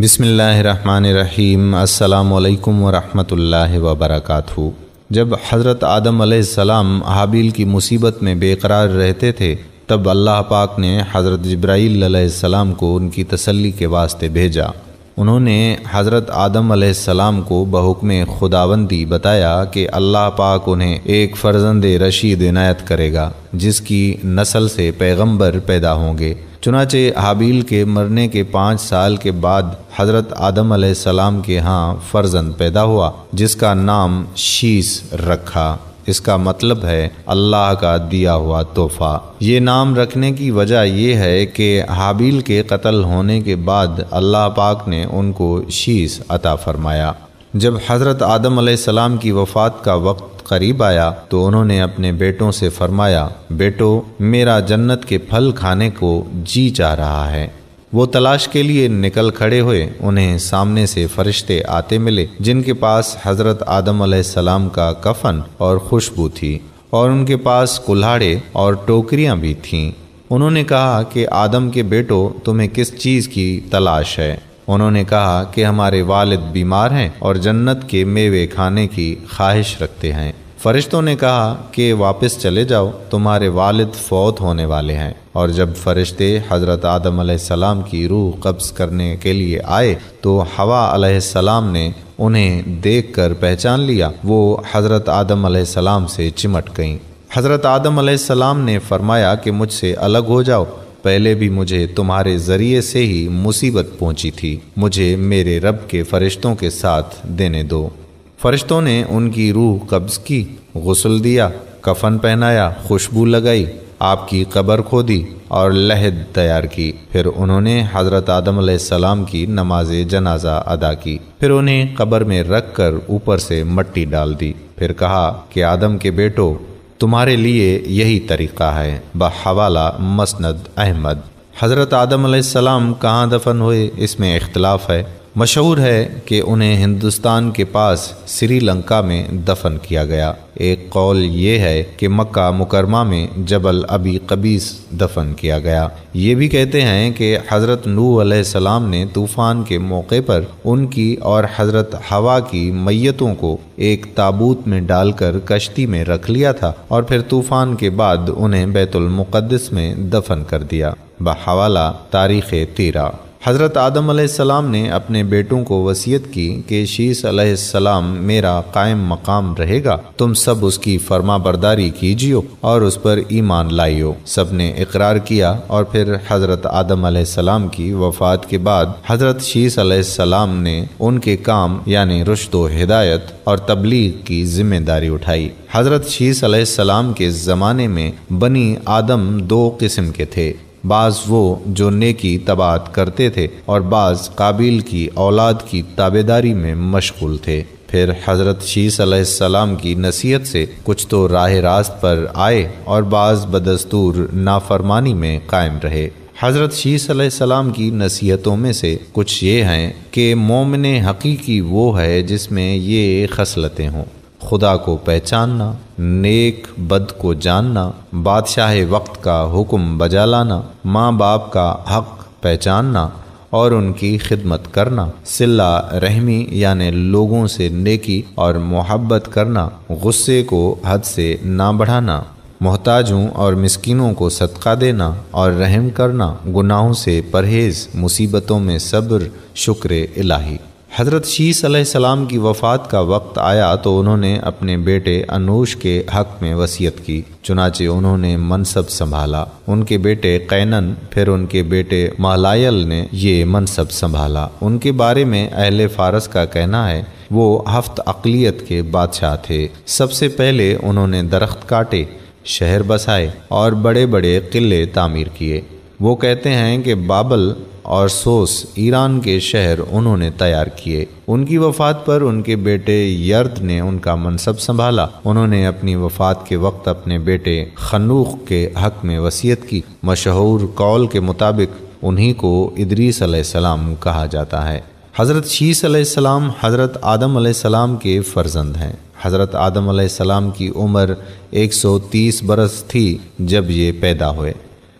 बिसमीम् अल्लाम वरहमतुल्लाहि जब हज़रत आदम सलाम हाबिल की मुसीबत में बेकरार रहते थे तब अल्लाह पाक ने हज़रत जब्राईल सलाम को उनकी तसल्ली के वास्ते भेजा उन्होंने हज़रत आदम सलाम को बहुकम खुदाबंदी बताया कि अल्लाह पाक उन्हें एक फ़र्जंद रशीद इनायत करेगा जिसकी नस्ल से पैगंबर पैदा होंगे चुनाचे हाबील के मरने के पाँच साल के बाद हज़रत आदम सलाम के यहाँ फ़र्जंद पैदा हुआ जिसका नाम शीश रखा इसका मतलब है अल्लाह का दिया हुआ तोहफा ये नाम रखने की वजह यह है कि हाबील के कत्ल होने के बाद अल्लाह पाक ने उनको शीश अता फरमाया जब हज़रत आदम सलाम की वफ़ात का वक्त करीब आया तो उन्होंने अपने बेटों से फरमाया बेटो मेरा जन्नत के फल खाने को जी चाह रहा है वो तलाश के लिए निकल खड़े हुए उन्हें सामने से फरिश्ते आते मिले जिनके पास हज़रत आदम सलाम का कफन और खुशबू थी और उनके पास कुल्हाड़े और टोकरियां भी थीं उन्होंने कहा कि आदम के बेटो तुम्हें किस चीज़ की तलाश है उन्होंने कहा कि हमारे वालिद बीमार हैं और जन्नत के मेवे खाने की ख्वाहिश रखते हैं फरिश्तों ने कहा कि वापस चले जाओ तुम्हारे वालिद फौत होने वाले हैं और जब फरिश्ते हज़रत आदम सलाम की रूह कब्ज़ करने के लिए आए तो हवा सलाम ने उन्हें देखकर पहचान लिया वो हज़रत आदम सलाम से चिमट गईं हज़रत आदम सलाम ने फरमाया कि मुझसे अलग हो जाओ पहले भी मुझे तुम्हारे ज़रिए से ही मुसीबत पहुंची थी मुझे मेरे रब के फरिश्तों के साथ देने दो फरिश्तों ने उनकी रूह कब्ज़ की गसल दिया कफन पहनाया खुशबू लगाई आपकी कबर खोदी और लहद तैयार की फिर उन्होंने हज़रत आदम सलाम की नमाज जनाजा अदा की फिर उन्हें कबर में रख कर ऊपर से मट्टी डाल दी फिर कहा कि आदम के बेटो तुम्हारे लिए यही तरीक़ा है बवाला मसनद अहमद हज़रत आदम सलाम कहाँ दफन हुए इसमें इख्तलाफ है मशहूर है कि उन्हें हिंदुस्तान के पास श्रीलंका में दफन किया गया एक कौल ये है कि मक्का मुकरमा में जबल अबी कबीस दफन किया गया ये भी कहते हैं कि हज़रत नू सलाम ने तूफ़ान के मौके पर उनकी और हज़रत हवा की मैतों को एक ताबूत में डालकर कश्ती में रख लिया था और फिर तूफ़ान के बाद उन्हें बैतुलमक़दस में दफन कर दिया बहवाला तारीख़ तेरा हज़रत आदम सलाम ने अपने बेटों को वसीयत की कि शीश सलाम मेरा कायम मकाम रहेगा तुम सब उसकी फर्मा बरदारी कीजियो और उस पर ईमान लाइयो सब ने इकरार किया और फिर हज़रत आदम सलाम की वफात के बाद हज़रत शीश सलाम ने उनके काम यानी रुशद हिदायत और तबलीग की जिम्मेदारी उठाई हज़रत शीश सलाम के ज़माने में बनी आदम दो किस्म के थे बाज़ वो जो नेकी तबात करते थे और बाज़ काबिल की औलाद की ताबेदारी में मशगूल थे फिर हज़रत शीसम सलाम की नसीहत से कुछ तो राह रास्त पर आए और बाज़ बदस्तूर नाफरमानी में कायम रहे हज़रत शीसम की नसीहतों में से कुछ ये हैं कि मोमिन हकीकी वो है जिसमें ये खसलतें हों खुदा को पहचानना नेक बद को जानना बादशाह वक्त का हुक्म बजा लाना माँ बाप का हक पहचानना और उनकी खिदमत करना सिल्ला रहमी यानि लोगों से नेकी और मोहब्बत करना गुस्से को हद से ना बढ़ाना मोहताजों और मिसकिनों को सदका देना और रहम करना गुनाहों से परहेज़ मुसीबतों में सब्र शुक्र इलाही हज़रत शीस सलाम की वफ़ात का वक्त आया तो उन्होंने अपने बेटे अनूश के हक़ में वसीयत की चुनाचे उन्होंने मनसब संभाला उनके बेटे कैनन फिर उनके बेटे महलायल ने ये मनसब संभाला उनके बारे में अहल फारस का कहना है वो हफ्त अकलीत के बादशाह थे सबसे पहले उन्होंने दरख्त काटे शहर बसाए और बड़े बड़े किले तामीर किए वो कहते हैं कि बाबल और सोस ईरान के शहर उन्होंने तैयार किए उनकी वफात पर उनके बेटे यर्द ने उनका मनसब संभाला उन्होंने अपनी वफात के वक्त अपने बेटे खनूख के हक में वसीयत की मशहूर कौल के मुताबिक उन्हीं को इदरीस सलाम कहा जाता है हज़रत शीस सलाम हज़रत आदम सलाम के फ़र्जंद हैं हज़रत आदम सलाम की उम्र 130 बरस थी जब ये पैदा हुए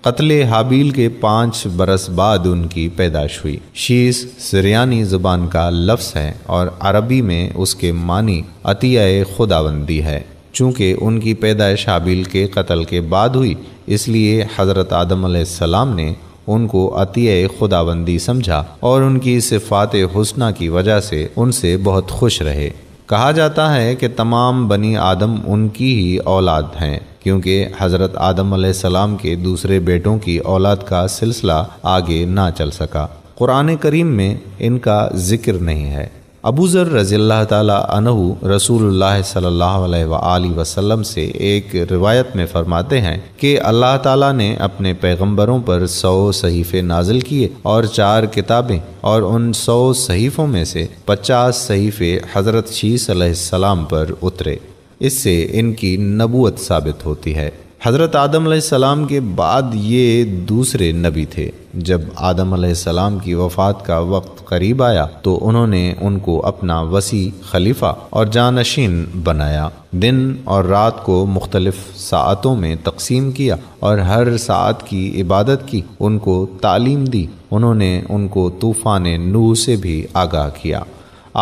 कत्ल हाबील के पाँच बरस बाद उनकी पैदाश हुई शीश सरियानी ज़ुबान का लफ्स है और अरबी में उसके मानी अतिया खुदाबंदी है चूँकि उनकी पैदाइश हाबील के कत्ल के बाद हुई इसलिए हज़रत आदम सलाम ने उनको अतिया खुदाबंदी समझा और उनकी सिफात हुसना की वजह से उनसे बहुत खुश रहे कहा जाता है कि तमाम बनी आदम उनकी ही औलाद हैं क्योंकि हज़रत आदम सलाम के दूसरे बेटों की औलाद का सिलसिला आगे ना चल सका कुरान करीम में इनका ज़िक्र नहीं है अबूज़र रज़ील्ला तहु रसूल सल्ला वसम से एक रिवायत में फ़रमाते हैं कि अल्लाह ताला ने अपने पैगंबरों पर सौ सहीफ़े नाजिल किए और चार किताबें और उन सौ सहीफ़ों में से पचास सहीफ़े हज़रत शीस सलाम पर उतरे इससे इनकी नबूत साबित होती है हज़रत आदम सलाम के बाद ये दूसरे नबी थे जब आदम सलाम की वफ़ात का वक्त करीब आया तो उन्होंने उनको अपना वसी खलीफा और जानशीन बनाया दिन और रात को मुख्तलफ सातों में तकसीम किया और हर सात की इबादत की उनको तालीम दी उन्होंने उनको तूफ़ान नूह से भी आगाह किया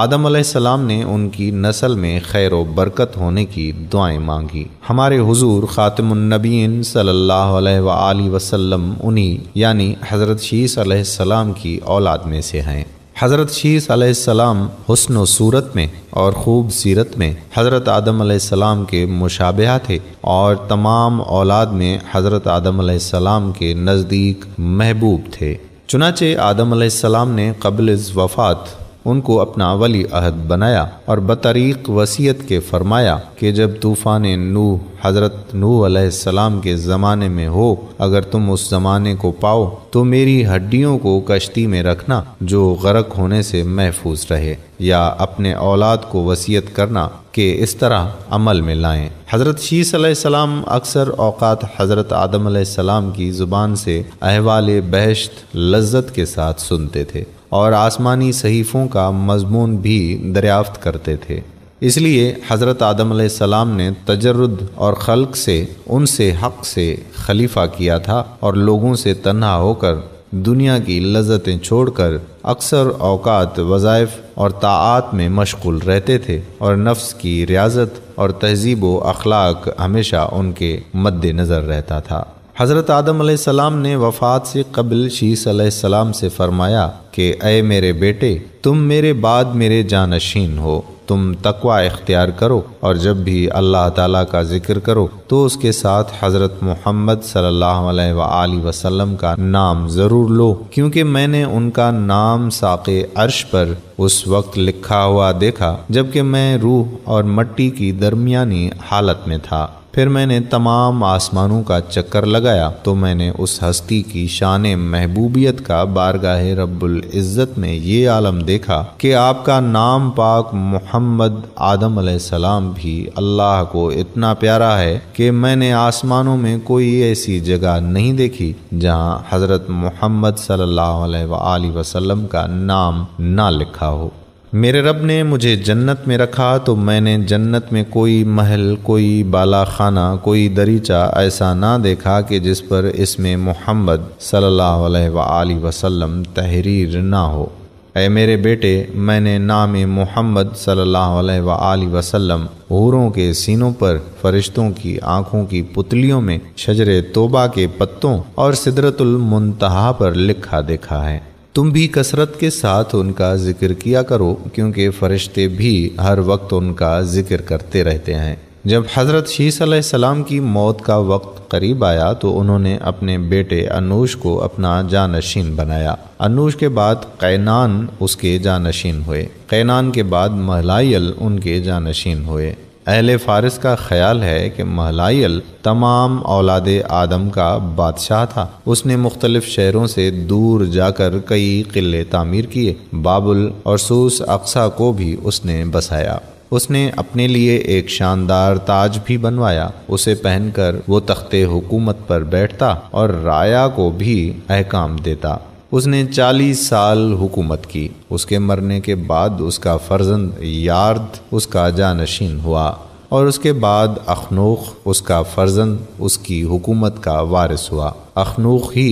आदम सलाम ने उनकी नस्ल में खैर बरकत होने की दुआएं मांगी हमारे हुजूर ख़ातमनबीन सल्लल्लाहु अलैहि वसल्लम उन्हीं यानी हज़रत शीस सलाम की औलाद में से हैं हज़रत शीस सलाम हसन सूरत में और खूब सीरत में हज़रत आदम सलाम के मुशाबा थे और तमाम औलाद में हज़रत आदम सलाम के नज़दीक महबूब थे चुनाचे आदम सलाम ने कबल वफ़ात उनको अपना वली अहद बनाया और बतरीक वसीयत के फरमाया कि जब तूफ़ान नूह हज़रत नू सलाम के ज़माने में हो अगर तुम उस ज़माने को पाओ तो मेरी हड्डियों को कश्ती में रखना जो गर्क होने से महफूज रहे या अपने औलाद को वसीयत करना कि इस तरह अमल में लाएं हज़रत शीस सलाम अक्सर औकात हज़रत आदम सलाम की ज़ुबान से अहवाल बहशत लज्जत के साथ सुनते थे और आसमानी सहीफ़ों का मजमून भी दरियाफ्त करते थे इसलिए हज़रत आदम सलाम ने तजरद और खल्क से उनसे हक से खलीफा किया था और लोगों से तन्हा होकर दुनिया की लज्जतें छोड़कर अक्सर अवकात वज़ाइफ और ताआत में मशगूल रहते थे और नफ्स की रियाजत और तहजीब अखलाक हमेशा उनके मद्दनज़र रहता था हज़रत आदम सलाम ने वफ़ात से कबल शीस सलाम से फ़रमाया कि अय मेरे बेटे तुम मेरे बाद मेरे जानशीन हो तुम तकवा इख्तियार करो और जब भी अल्लाह ताला का ज़िक्र करो तो उसके साथ हज़रत मोहम्मद सल्ला वसलम का नाम ज़रूर लो क्योंकि मैंने उनका नाम साके अर्श पर उस वक्त लिखा हुआ देखा जबकि मैं रूह और मट्टी की दरमियानी हालत में था फिर मैंने तमाम आसमानों का चक्कर लगाया तो मैंने उस हस्ती की शान महबूबियत का बारगाह रब्बुल इज़्ज़त में ये आलम देखा कि आपका नाम पाक मोहम्मद आदम सलाम भी अल्लाह को इतना प्यारा है कि कि मैंने आसमानों में कोई ऐसी जगह नहीं देखी जहां हज़रत मोहम्मद सल्ला वसलम वसल्लम का नाम ना लिखा हो मेरे रब ने मुझे जन्नत में रखा तो मैंने जन्नत में कोई महल कोई बाला खाना कोई दरीचा ऐसा ना देखा कि जिस पर इसमें मोहम्मद सल्लल्लाहु अलैहि वसल्लम तहरीर ना हो ए मेरे बेटे मैंने नाम मोहम्मद सल्ला वसलम हूरों के सीनों पर फरिश्तों की आंखों की पुतलियों में शजर तोबा के पत्तों और सिदरतुल मुंतहा पर लिखा देखा है तुम भी कसरत के साथ उनका जिक्र किया करो क्योंकि फरिश्ते भी हर वक्त उनका जिक्र करते रहते हैं जब हज़रत शीसम की मौत का वक्त करीब आया तो उन्होंने अपने बेटे अनूश को अपना जानशीन बनाया अनूश के बाद कैनान उसके जानशीन हुए कैनान के बाद महलाइल उनके जानशीन हुए अहल फ़ारस का ख्याल है कि महलाइल तमाम औलाद आदम का बादशाह था उसने मुख्तलिफ शहरों से दूर जाकर कई किले तामीर किए बाबुल और सूस अक्सा को भी उसने बसाया उसने अपने लिए एक शानदार ताज भी बनवाया उसे पहनकर वो तख्ते हुकूमत पर बैठता और राया को भी अहकाम देता उसने चालीस साल हुकूमत की उसके मरने के बाद उसका फर्जंद यार्द उसका जानशीन हुआ और उसके बाद अखनूख उसका फर्जंद उसकी हुकूमत का वारिस हुआ अखनूख ही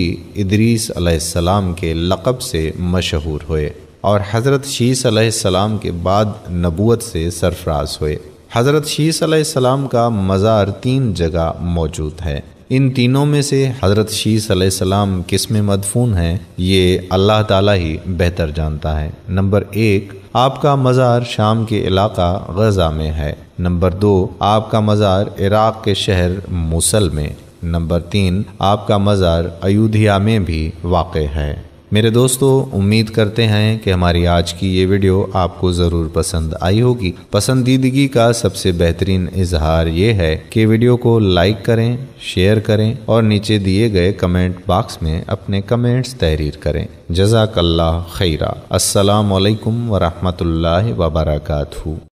इदरीस सलाम के लक़ब से मशहूर हुए और हज़रत शीस सलाम के बाद नबूत से सरफराज हुए हज़रत शीस सलाम का मज़ार तीन जगह मौजूद है इन तीनों में से हज़रत शीस सलाम किस में मदफून है ये अल्लाह ताला ही बेहतर जानता है नंबर एक आपका मज़ार शाम के इलाका गज़ा में है नंबर दो आपका मज़ार इराक़ के शहर मुसल में नंबर तीन आपका मज़ार अयोध्या में भी वाक़ है मेरे दोस्तों उम्मीद करते हैं कि हमारी आज की ये वीडियो आपको ज़रूर पसंद आई होगी पसंदीदगी का सबसे बेहतरीन इजहार ये है कि वीडियो को लाइक करें शेयर करें और नीचे दिए गए कमेंट बॉक्स में अपने कमेंट्स तहरीर करें जजाकल्ला खैरा असलकम वरहमल वबरकू